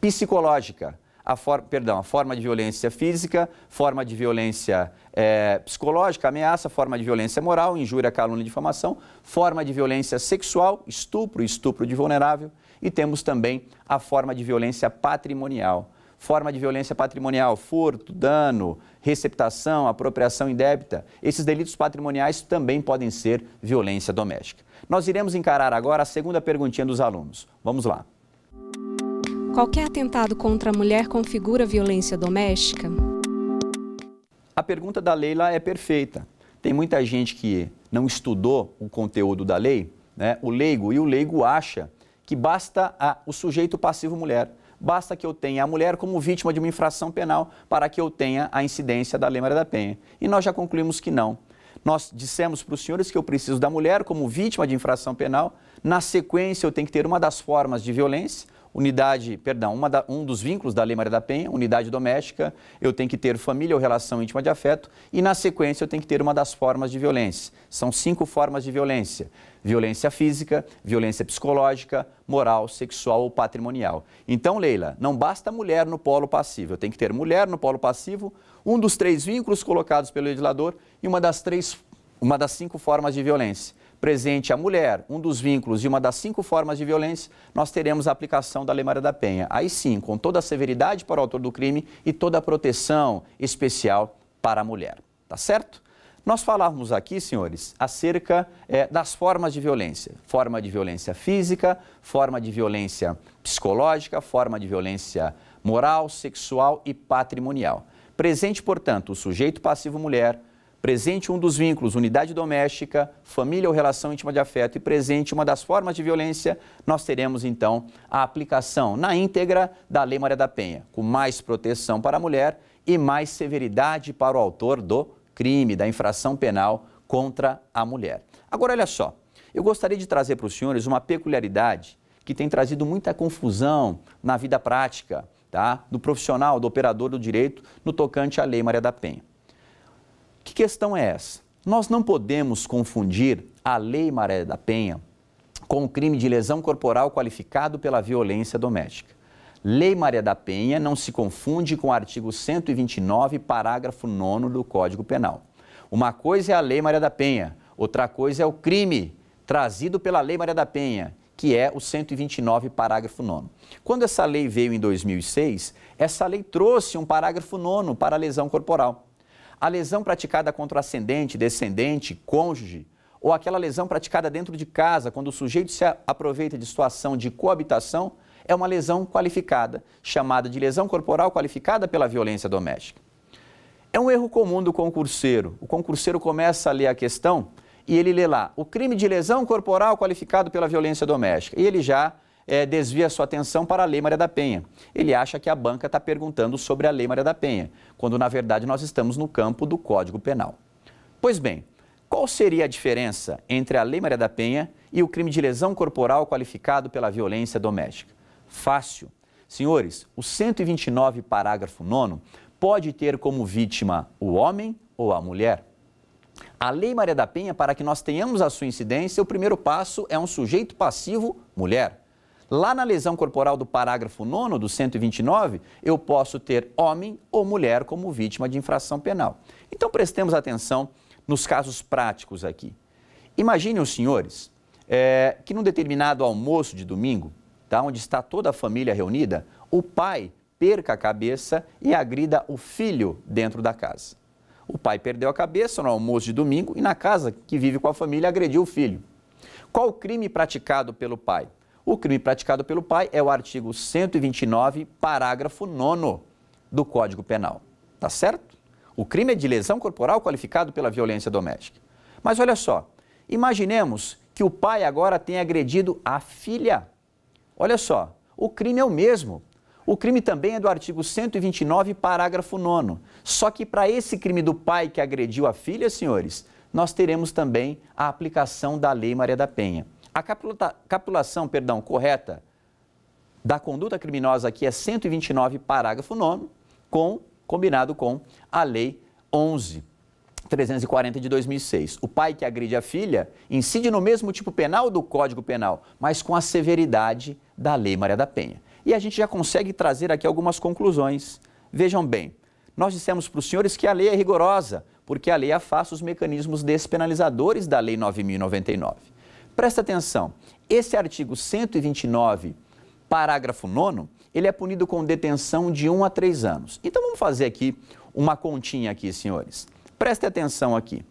psicológica, a for, perdão, a forma de violência física, forma de violência é, psicológica, ameaça, forma de violência moral, injúria, calúnia, difamação, forma de violência sexual, estupro, estupro de vulnerável e temos também a forma de violência patrimonial. Forma de violência patrimonial, furto, dano, receptação, apropriação indébita. Esses delitos patrimoniais também podem ser violência doméstica. Nós iremos encarar agora a segunda perguntinha dos alunos. Vamos lá. Qualquer atentado contra a mulher configura violência doméstica? A pergunta da Leila é perfeita. Tem muita gente que não estudou o conteúdo da lei, né? o leigo, e o leigo acha que basta a, o sujeito passivo mulher, basta que eu tenha a mulher como vítima de uma infração penal para que eu tenha a incidência da Lei Maria da Penha. E nós já concluímos que não. Nós dissemos para os senhores que eu preciso da mulher como vítima de infração penal, na sequência eu tenho que ter uma das formas de violência, unidade, perdão, da, um dos vínculos da Lei Maria da Penha, unidade doméstica, eu tenho que ter família ou relação íntima de afeto, e na sequência eu tenho que ter uma das formas de violência. São cinco formas de violência: violência física, violência psicológica, moral, sexual ou patrimonial. Então, Leila, não basta mulher no polo passivo, eu tenho que ter mulher no polo passivo, um dos três vínculos colocados pelo legislador e uma das três, uma das cinco formas de violência presente a mulher, um dos vínculos e uma das cinco formas de violência, nós teremos a aplicação da Lei Maria da Penha. Aí sim, com toda a severidade para o autor do crime e toda a proteção especial para a mulher. Tá certo? Nós falávamos aqui, senhores, acerca é, das formas de violência. Forma de violência física, forma de violência psicológica, forma de violência moral, sexual e patrimonial. Presente, portanto, o sujeito passivo mulher, Presente um dos vínculos, unidade doméstica, família ou relação íntima de afeto, e presente uma das formas de violência, nós teremos então a aplicação na íntegra da Lei Maria da Penha, com mais proteção para a mulher e mais severidade para o autor do crime, da infração penal contra a mulher. Agora, olha só, eu gostaria de trazer para os senhores uma peculiaridade que tem trazido muita confusão na vida prática tá? do profissional, do operador do direito, no tocante à Lei Maria da Penha questão é essa? Nós não podemos confundir a Lei Maré da Penha com o crime de lesão corporal qualificado pela violência doméstica. Lei Maria da Penha não se confunde com o artigo 129, parágrafo 9 do Código Penal. Uma coisa é a Lei Maria da Penha, outra coisa é o crime trazido pela Lei Maria da Penha, que é o 129, parágrafo 9. Quando essa lei veio em 2006, essa lei trouxe um parágrafo 9 para a lesão corporal a lesão praticada contra o ascendente, descendente, cônjuge, ou aquela lesão praticada dentro de casa, quando o sujeito se aproveita de situação de coabitação, é uma lesão qualificada, chamada de lesão corporal qualificada pela violência doméstica. É um erro comum do concurseiro. O concurseiro começa a ler a questão e ele lê lá o crime de lesão corporal qualificado pela violência doméstica. E ele já é, desvia sua atenção para a Lei Maria da Penha. Ele acha que a banca está perguntando sobre a Lei Maria da Penha, quando na verdade nós estamos no campo do Código Penal. Pois bem, qual seria a diferença entre a Lei Maria da Penha e o crime de lesão corporal qualificado pela violência doméstica? Fácil. Senhores, o 129, parágrafo 9, pode ter como vítima o homem ou a mulher. A Lei Maria da Penha, para que nós tenhamos a sua incidência, o primeiro passo é um sujeito passivo, mulher. Lá na lesão corporal do parágrafo 9 do 129, eu posso ter homem ou mulher como vítima de infração penal. Então prestemos atenção nos casos práticos aqui. Imaginem os senhores é, que num determinado almoço de domingo, tá, onde está toda a família reunida, o pai perca a cabeça e agrida o filho dentro da casa. O pai perdeu a cabeça no almoço de domingo e na casa que vive com a família agrediu o filho. Qual o crime praticado pelo pai? O crime praticado pelo pai é o artigo 129, parágrafo 9 do Código Penal. Tá certo? O crime é de lesão corporal qualificado pela violência doméstica. Mas olha só, imaginemos que o pai agora tenha agredido a filha. Olha só, o crime é o mesmo. O crime também é do artigo 129, parágrafo 9. Só que para esse crime do pai que agrediu a filha, senhores, nós teremos também a aplicação da Lei Maria da Penha. A capula, capitulação perdão, correta da conduta criminosa aqui é 129, parágrafo 9, com, combinado com a Lei 11. 340 de 2006. O pai que agride a filha incide no mesmo tipo penal do Código Penal, mas com a severidade da Lei Maria da Penha. E a gente já consegue trazer aqui algumas conclusões. Vejam bem, nós dissemos para os senhores que a lei é rigorosa, porque a lei afasta os mecanismos despenalizadores da Lei 9099. Presta atenção, esse artigo 129, parágrafo 9, ele é punido com detenção de 1 a 3 anos. Então vamos fazer aqui uma continha aqui, senhores. Preste atenção aqui.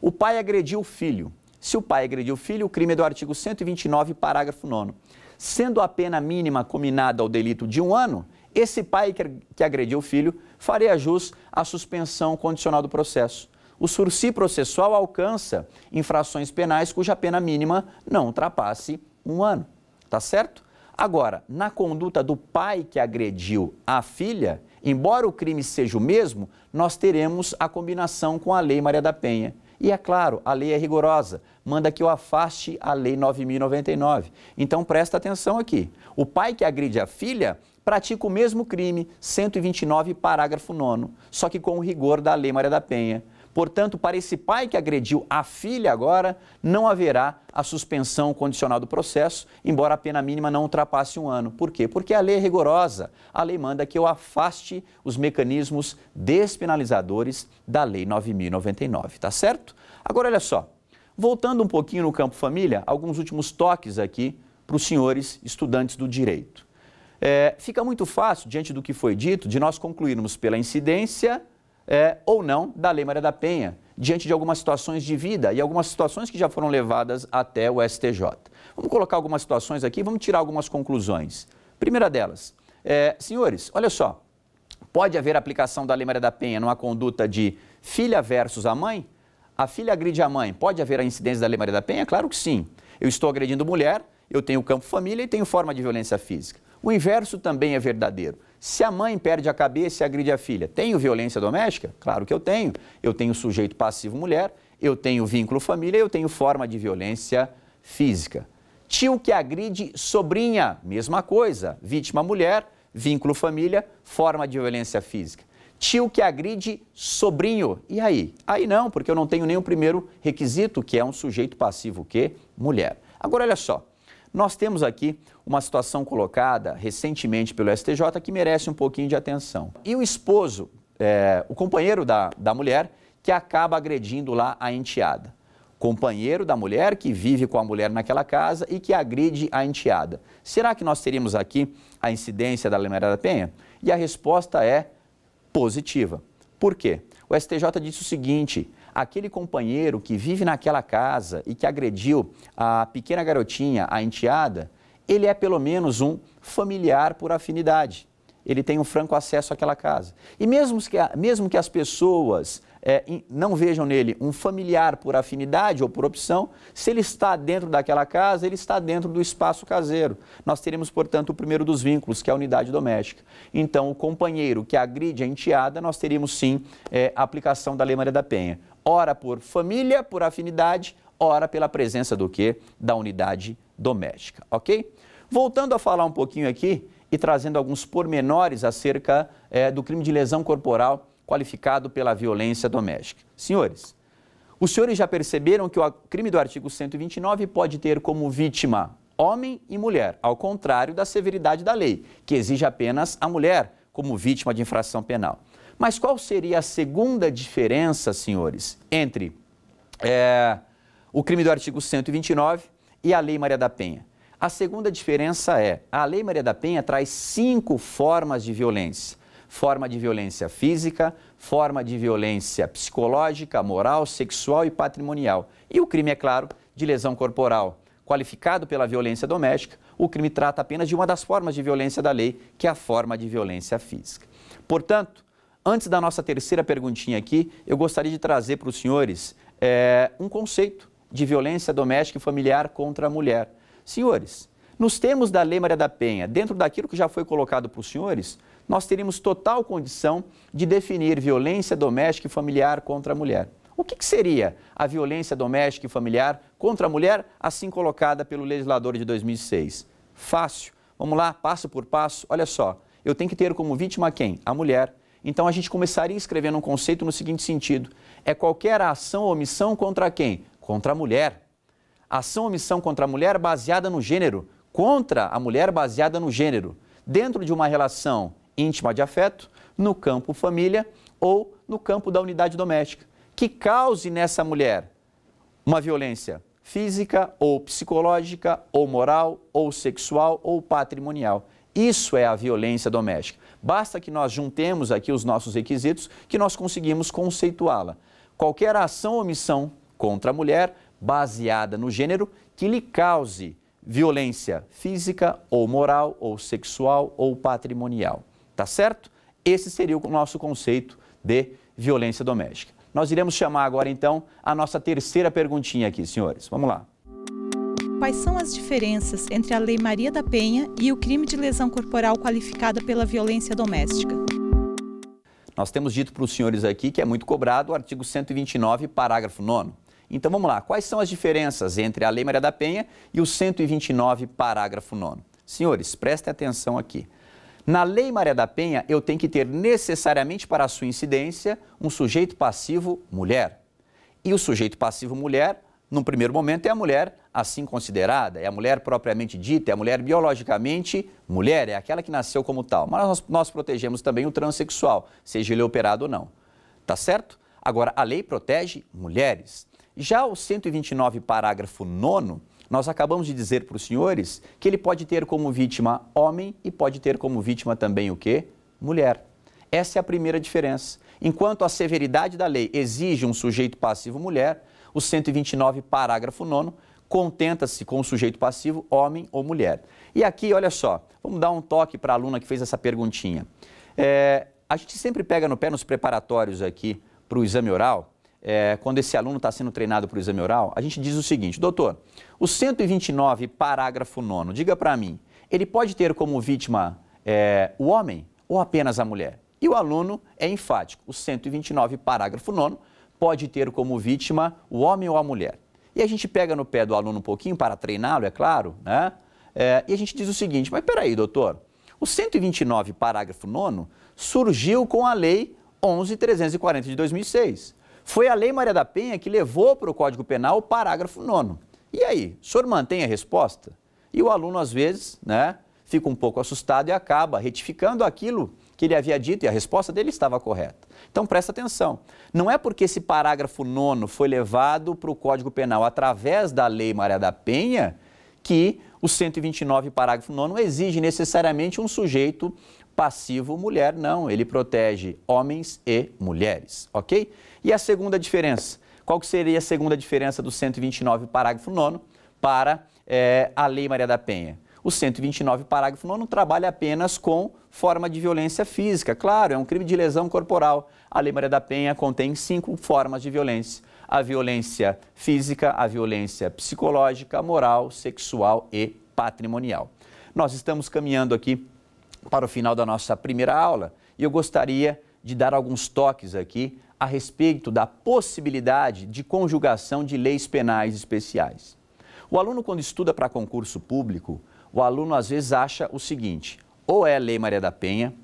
O pai agrediu o filho. Se o pai agrediu o filho, o crime é do artigo 129, parágrafo 9. Sendo a pena mínima combinada ao delito de um ano, esse pai que agrediu o filho faria jus à suspensão condicional do processo o sursi processual alcança infrações penais cuja pena mínima não ultrapasse um ano. Tá certo? Agora, na conduta do pai que agrediu a filha, embora o crime seja o mesmo, nós teremos a combinação com a Lei Maria da Penha. E é claro, a lei é rigorosa, manda que eu afaste a Lei 9.099. Então presta atenção aqui. O pai que agride a filha pratica o mesmo crime, 129, parágrafo 9, só que com o rigor da Lei Maria da Penha. Portanto, para esse pai que agrediu a filha agora, não haverá a suspensão condicional do processo, embora a pena mínima não ultrapasse um ano. Por quê? Porque a lei é rigorosa. A lei manda que eu afaste os mecanismos despenalizadores da Lei 9.099, tá certo? Agora, olha só. Voltando um pouquinho no campo família, alguns últimos toques aqui para os senhores estudantes do direito. É, fica muito fácil, diante do que foi dito, de nós concluirmos pela incidência é, ou não da Lei Maria da Penha, diante de algumas situações de vida e algumas situações que já foram levadas até o STJ. Vamos colocar algumas situações aqui, vamos tirar algumas conclusões. Primeira delas, é, senhores, olha só, pode haver aplicação da Lei Maria da Penha numa conduta de filha versus a mãe? A filha agride a mãe, pode haver a incidência da Lei Maria da Penha? Claro que sim. Eu estou agredindo mulher, eu tenho campo família e tenho forma de violência física. O inverso também é verdadeiro. Se a mãe perde a cabeça e agride a filha, tenho violência doméstica? Claro que eu tenho. Eu tenho sujeito passivo mulher, eu tenho vínculo família, eu tenho forma de violência física. Tio que agride sobrinha, mesma coisa. Vítima mulher, vínculo família, forma de violência física. Tio que agride sobrinho. E aí? Aí não, porque eu não tenho nem o primeiro requisito, que é um sujeito passivo que mulher. Agora olha só, nós temos aqui uma situação colocada recentemente pelo STJ que merece um pouquinho de atenção. E o esposo, é, o companheiro da, da mulher, que acaba agredindo lá a enteada. Companheiro da mulher que vive com a mulher naquela casa e que agride a enteada. Será que nós teríamos aqui a incidência da Lemeira da Penha? E a resposta é positiva. Por quê? O STJ disse o seguinte: aquele companheiro que vive naquela casa e que agrediu a pequena garotinha, a enteada, ele é pelo menos um familiar por afinidade. Ele tem um franco acesso àquela casa. E mesmo que, mesmo que as pessoas é, não vejam nele um familiar por afinidade ou por opção, se ele está dentro daquela casa, ele está dentro do espaço caseiro. Nós teremos, portanto, o primeiro dos vínculos, que é a unidade doméstica. Então, o companheiro que agride a enteada, nós teríamos sim é, a aplicação da Lei Maria da Penha ora por família, por afinidade, ora pela presença do que? Da unidade doméstica, ok? Voltando a falar um pouquinho aqui e trazendo alguns pormenores acerca é, do crime de lesão corporal qualificado pela violência doméstica. Senhores, os senhores já perceberam que o crime do artigo 129 pode ter como vítima homem e mulher, ao contrário da severidade da lei, que exige apenas a mulher como vítima de infração penal. Mas qual seria a segunda diferença, senhores, entre é, o crime do artigo 129 e a Lei Maria da Penha? A segunda diferença é, a Lei Maria da Penha traz cinco formas de violência. Forma de violência física, forma de violência psicológica, moral, sexual e patrimonial. E o crime, é claro, de lesão corporal. Qualificado pela violência doméstica, o crime trata apenas de uma das formas de violência da lei, que é a forma de violência física. Portanto, Antes da nossa terceira perguntinha aqui, eu gostaria de trazer para os senhores é, um conceito de violência doméstica e familiar contra a mulher. Senhores, nos termos da Lei Maria da Penha, dentro daquilo que já foi colocado para os senhores, nós teríamos total condição de definir violência doméstica e familiar contra a mulher. O que, que seria a violência doméstica e familiar contra a mulher, assim colocada pelo legislador de 2006? Fácil. Vamos lá, passo por passo. Olha só, eu tenho que ter como vítima quem? A mulher, então a gente começaria escrevendo um conceito no seguinte sentido: é qualquer ação ou omissão contra quem? Contra a mulher. Ação ou omissão contra a mulher baseada no gênero, contra a mulher baseada no gênero, dentro de uma relação íntima de afeto, no campo família ou no campo da unidade doméstica, que cause nessa mulher uma violência física ou psicológica ou moral ou sexual ou patrimonial. Isso é a violência doméstica. Basta que nós juntemos aqui os nossos requisitos que nós conseguimos conceituá-la. Qualquer ação ou omissão contra a mulher baseada no gênero que lhe cause violência física ou moral ou sexual ou patrimonial. Tá certo? Esse seria o nosso conceito de violência doméstica. Nós iremos chamar agora então a nossa terceira perguntinha aqui, senhores. Vamos lá quais são as diferenças entre a Lei Maria da Penha e o crime de lesão corporal qualificada pela violência doméstica. Nós temos dito para os senhores aqui que é muito cobrado o artigo 129, parágrafo 9. Então vamos lá, quais são as diferenças entre a Lei Maria da Penha e o 129, parágrafo 9? Senhores, prestem atenção aqui. Na Lei Maria da Penha, eu tenho que ter necessariamente para a sua incidência um sujeito passivo mulher. E o sujeito passivo mulher num primeiro momento, é a mulher assim considerada, é a mulher propriamente dita, é a mulher biologicamente mulher, é aquela que nasceu como tal. Mas nós, nós protegemos também o transexual, seja ele operado ou não. Tá certo? Agora, a lei protege mulheres. Já o 129, parágrafo 9, nós acabamos de dizer para os senhores que ele pode ter como vítima homem e pode ter como vítima também o quê? Mulher. Essa é a primeira diferença. Enquanto a severidade da lei exige um sujeito passivo mulher, o 129, parágrafo 9, contenta-se com o sujeito passivo, homem ou mulher. E aqui, olha só, vamos dar um toque para a aluna que fez essa perguntinha. É, a gente sempre pega no pé nos preparatórios aqui para o exame oral, é, quando esse aluno está sendo treinado para o exame oral, a gente diz o seguinte, doutor, o 129, parágrafo 9, diga para mim, ele pode ter como vítima é, o homem ou apenas a mulher? E o aluno é enfático, o 129, parágrafo 9, pode ter como vítima o homem ou a mulher. E a gente pega no pé do aluno um pouquinho para treiná-lo, é claro, né? É, e a gente diz o seguinte: mas peraí, doutor, o 129, parágrafo 9, surgiu com a Lei 11.340 de 2006. Foi a Lei Maria da Penha que levou para o Código Penal o parágrafo 9. E aí, o senhor mantém a resposta? E o aluno, às vezes, né, fica um pouco assustado e acaba retificando aquilo que ele havia dito e a resposta dele estava correta. Então presta atenção. Não é porque esse parágrafo nono foi levado para o Código Penal através da Lei Maria da Penha que o 129, parágrafo 9, exige necessariamente um sujeito passivo mulher, não. Ele protege homens e mulheres, ok? E a segunda diferença? Qual que seria a segunda diferença do 129, parágrafo 9, para é, a Lei Maria da Penha? O 129, parágrafo 9, trabalha apenas com forma de violência física. Claro, é um crime de lesão corporal. A Lei Maria da Penha contém cinco formas de violência: a violência física, a violência psicológica, moral, sexual e patrimonial. Nós estamos caminhando aqui para o final da nossa primeira aula e eu gostaria de dar alguns toques aqui a respeito da possibilidade de conjugação de leis penais especiais. O aluno, quando estuda para concurso público, o aluno às vezes acha o seguinte: ou é a Lei Maria da Penha,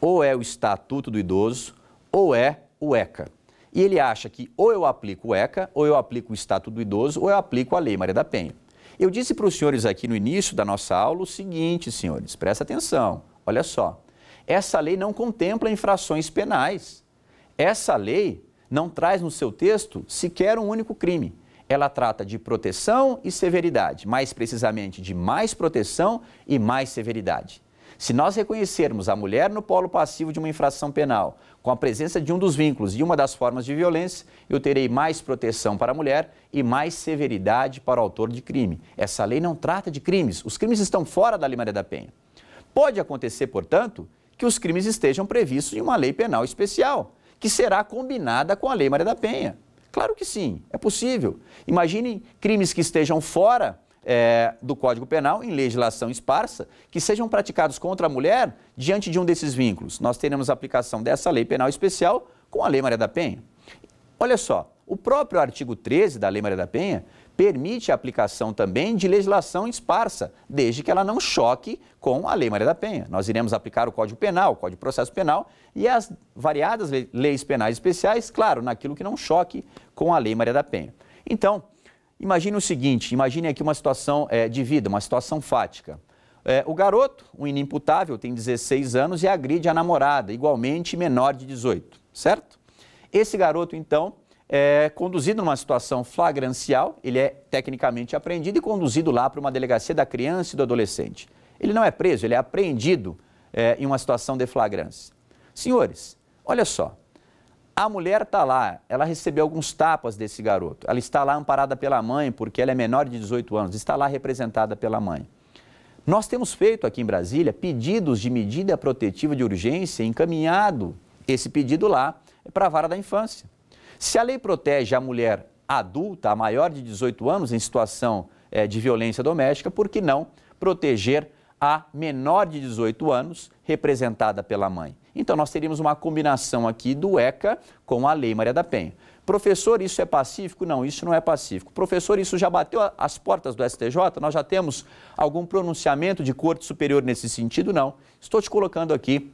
ou é o Estatuto do Idoso, ou é o ECA. E ele acha que ou eu aplico o ECA, ou eu aplico o Estatuto do Idoso, ou eu aplico a Lei Maria da Penha. Eu disse para os senhores aqui no início da nossa aula o seguinte, senhores, presta atenção, olha só. Essa lei não contempla infrações penais. Essa lei não traz no seu texto sequer um único crime ela trata de proteção e severidade, mais precisamente de mais proteção e mais severidade. Se nós reconhecermos a mulher no polo passivo de uma infração penal, com a presença de um dos vínculos e uma das formas de violência, eu terei mais proteção para a mulher e mais severidade para o autor de crime. Essa lei não trata de crimes, os crimes estão fora da Lei Maria da Penha. Pode acontecer, portanto, que os crimes estejam previstos em uma lei penal especial, que será combinada com a Lei Maria da Penha. Claro que sim, é possível. Imagine crimes que estejam fora é, do Código Penal, em legislação esparsa, que sejam praticados contra a mulher diante de um desses vínculos. Nós teremos a aplicação dessa lei penal especial com a Lei Maria da Penha. Olha só, o próprio artigo 13 da Lei Maria da Penha permite a aplicação também de legislação esparsa, desde que ela não choque com a Lei Maria da Penha. Nós iremos aplicar o Código Penal, o Código de Processo Penal e as variadas leis penais especiais, claro, naquilo que não choque com a Lei Maria da Penha. Então, imagine o seguinte: imagine aqui uma situação é, de vida, uma situação fática. É, o garoto, um inimputável, tem 16 anos e agride a namorada, igualmente menor de 18, certo? Esse garoto, então, é conduzido numa situação flagrancial, ele é tecnicamente apreendido e conduzido lá para uma delegacia da criança e do adolescente. Ele não é preso, ele é apreendido é, em uma situação de flagrância. Senhores, olha só. A mulher está lá, ela recebeu alguns tapas desse garoto. Ela está lá amparada pela mãe, porque ela é menor de 18 anos, está lá representada pela mãe. Nós temos feito aqui em Brasília pedidos de medida protetiva de urgência, encaminhado esse pedido lá é para a vara da infância. Se a lei protege a mulher adulta, a maior de 18 anos, em situação é, de violência doméstica, por que não proteger a menor de 18 anos, representada pela mãe? Então, nós teríamos uma combinação aqui do ECA com a Lei Maria da Penha. Professor, isso é pacífico? Não, isso não é pacífico. Professor, isso já bateu as portas do STJ? Nós já temos algum pronunciamento de Corte Superior nesse sentido? Não. Estou te colocando aqui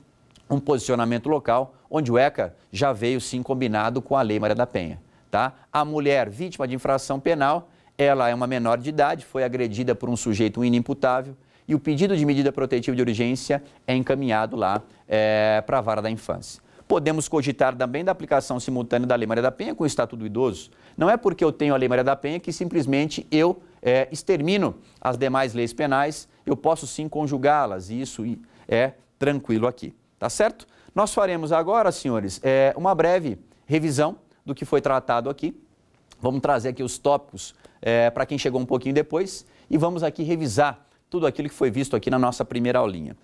um posicionamento local onde o ECA já veio sim combinado com a Lei Maria da Penha. Tá? A mulher vítima de infração penal, ela é uma menor de idade, foi agredida por um sujeito inimputável e o pedido de medida protetiva de urgência é encaminhado lá é, eh, para a vara da infância. Podemos cogitar também da aplicação simultânea da Lei Maria da Penha com o Estatuto do Idoso. Não é porque eu tenho a Lei Maria da Penha que simplesmente eu é, extermino as demais leis penais, eu posso sim conjugá-las, e isso é tranquilo aqui, tá certo? Nós faremos agora, senhores, é, uma breve revisão do que foi tratado aqui. Vamos trazer aqui os tópicos é, para quem chegou um pouquinho depois e vamos aqui revisar tudo aquilo que foi visto aqui na nossa primeira aulinha.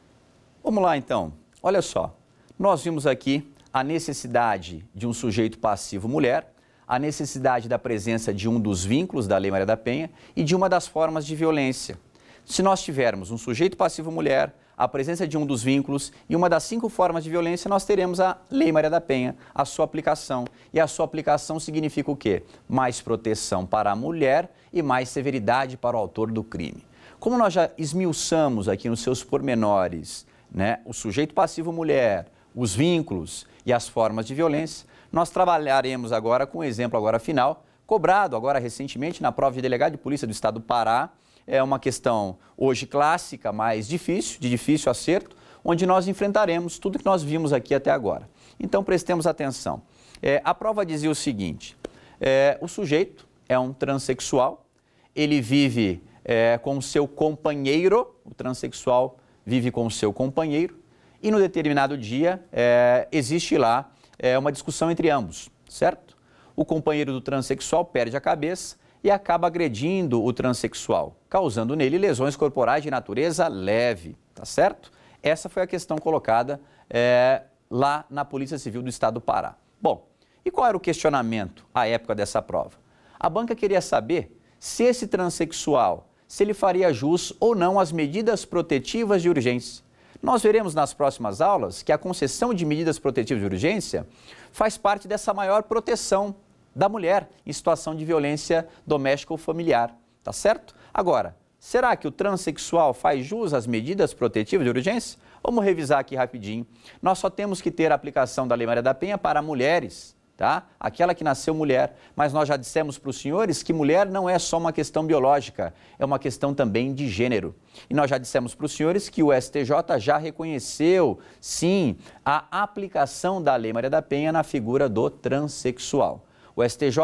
Vamos lá então. Olha só, nós vimos aqui a necessidade de um sujeito passivo mulher, a necessidade da presença de um dos vínculos da Lei Maria da Penha e de uma das formas de violência. Se nós tivermos um sujeito passivo mulher, a presença de um dos vínculos e uma das cinco formas de violência, nós teremos a Lei Maria da Penha, a sua aplicação. E a sua aplicação significa o quê? Mais proteção para a mulher e mais severidade para o autor do crime. Como nós já esmiuçamos aqui nos seus pormenores, né, o sujeito passivo mulher, os vínculos e as formas de violência, nós trabalharemos agora com o um exemplo agora final, cobrado agora recentemente na prova de delegado de polícia do estado do Pará, é uma questão hoje clássica, mas difícil, de difícil acerto, onde nós enfrentaremos tudo que nós vimos aqui até agora. Então, prestemos atenção. É, a prova dizia o seguinte: é, o sujeito é um transexual, ele vive é, com o seu companheiro, o transexual vive com o seu companheiro, e no determinado dia é, existe lá é, uma discussão entre ambos, certo? O companheiro do transexual perde a cabeça e acaba agredindo o transexual, causando nele lesões corporais de natureza leve, tá certo? Essa foi a questão colocada é, lá na Polícia Civil do Estado do Pará. Bom, e qual era o questionamento à época dessa prova? A banca queria saber se esse transexual, se ele faria jus ou não às medidas protetivas de urgência. Nós veremos nas próximas aulas que a concessão de medidas protetivas de urgência faz parte dessa maior proteção da mulher em situação de violência doméstica ou familiar. Tá certo? Agora, será que o transexual faz jus às medidas protetivas de urgência? Vamos revisar aqui rapidinho. Nós só temos que ter a aplicação da Lei Maria da Penha para mulheres, tá? Aquela que nasceu mulher. Mas nós já dissemos para os senhores que mulher não é só uma questão biológica, é uma questão também de gênero. E nós já dissemos para os senhores que o STJ já reconheceu, sim, a aplicação da Lei Maria da Penha na figura do transexual. O STJ,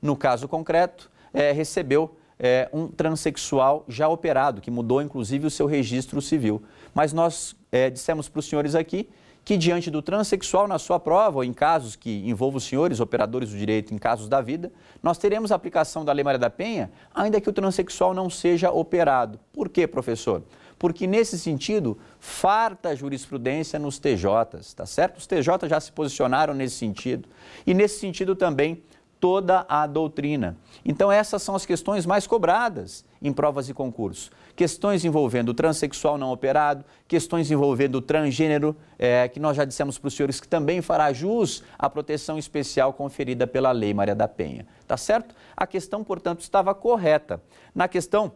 no caso concreto, é, recebeu é, um transexual já operado, que mudou inclusive o seu registro civil. Mas nós é, dissemos para os senhores aqui que, diante do transexual na sua prova, ou em casos que envolvam os senhores, operadores do direito, em casos da vida, nós teremos a aplicação da Lei Maria da Penha, ainda que o transexual não seja operado. Por quê, professor? porque nesse sentido farta jurisprudência nos TJs, tá certo? Os TJs já se posicionaram nesse sentido. E nesse sentido também toda a doutrina. Então, essas são as questões mais cobradas em provas e concursos. Questões envolvendo o transexual não operado, questões envolvendo o transgênero, é, que nós já dissemos para os senhores que também fará jus à proteção especial conferida pela Lei Maria da Penha. Tá certo? A questão, portanto, estava correta. Na questão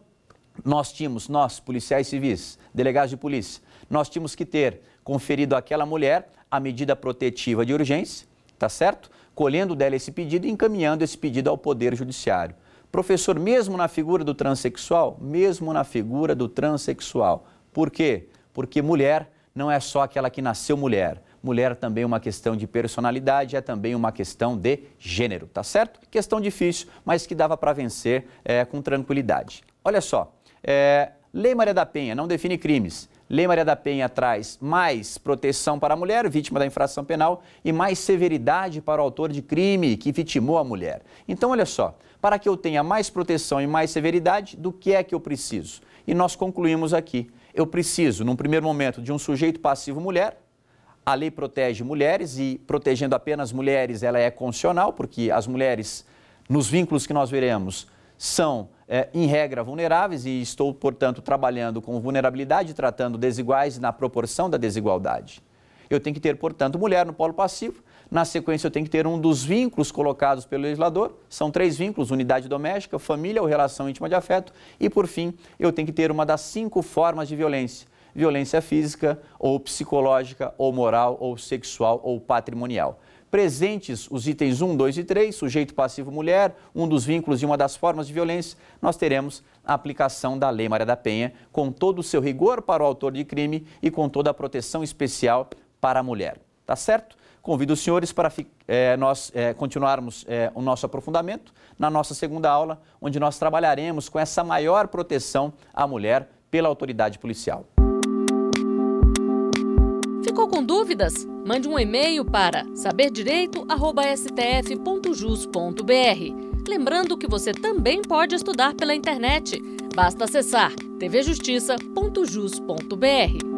nós tínhamos, nós, policiais civis, delegados de polícia, nós tínhamos que ter conferido àquela mulher a medida protetiva de urgência, tá certo? Colhendo dela esse pedido e encaminhando esse pedido ao Poder Judiciário. Professor, mesmo na figura do transexual? Mesmo na figura do transexual. Por quê? Porque mulher não é só aquela que nasceu mulher. Mulher também é uma questão de personalidade, é também uma questão de gênero, tá certo? Questão difícil, mas que dava para vencer é, com tranquilidade. Olha só, é, Lei Maria da Penha não define crimes. Lei Maria da Penha traz mais proteção para a mulher vítima da infração penal e mais severidade para o autor de crime que vitimou a mulher. Então, olha só, para que eu tenha mais proteção e mais severidade, do que é que eu preciso? E nós concluímos aqui. Eu preciso, num primeiro momento, de um sujeito passivo mulher, a lei protege mulheres e, protegendo apenas mulheres, ela é constitucional, porque as mulheres, nos vínculos que nós veremos, são é, em regra, vulneráveis e estou, portanto, trabalhando com vulnerabilidade, tratando desiguais na proporção da desigualdade. Eu tenho que ter, portanto, mulher no polo passivo. Na sequência, eu tenho que ter um dos vínculos colocados pelo legislador. São três vínculos: unidade doméstica, família ou relação íntima de afeto. E, por fim, eu tenho que ter uma das cinco formas de violência: violência física, ou psicológica, ou moral, ou sexual, ou patrimonial presentes os itens 1, 2 e 3, sujeito passivo mulher, um dos vínculos e uma das formas de violência, nós teremos a aplicação da Lei Maria da Penha, com todo o seu rigor para o autor de crime e com toda a proteção especial para a mulher. Tá certo? Convido os senhores para é, nós é, continuarmos é, o nosso aprofundamento na nossa segunda aula, onde nós trabalharemos com essa maior proteção à mulher pela autoridade policial. Ficou com dúvidas? Mande um e-mail para saberdireito@stf.jus.br. Lembrando que você também pode estudar pela internet. Basta acessar tvjustiça.jus.br.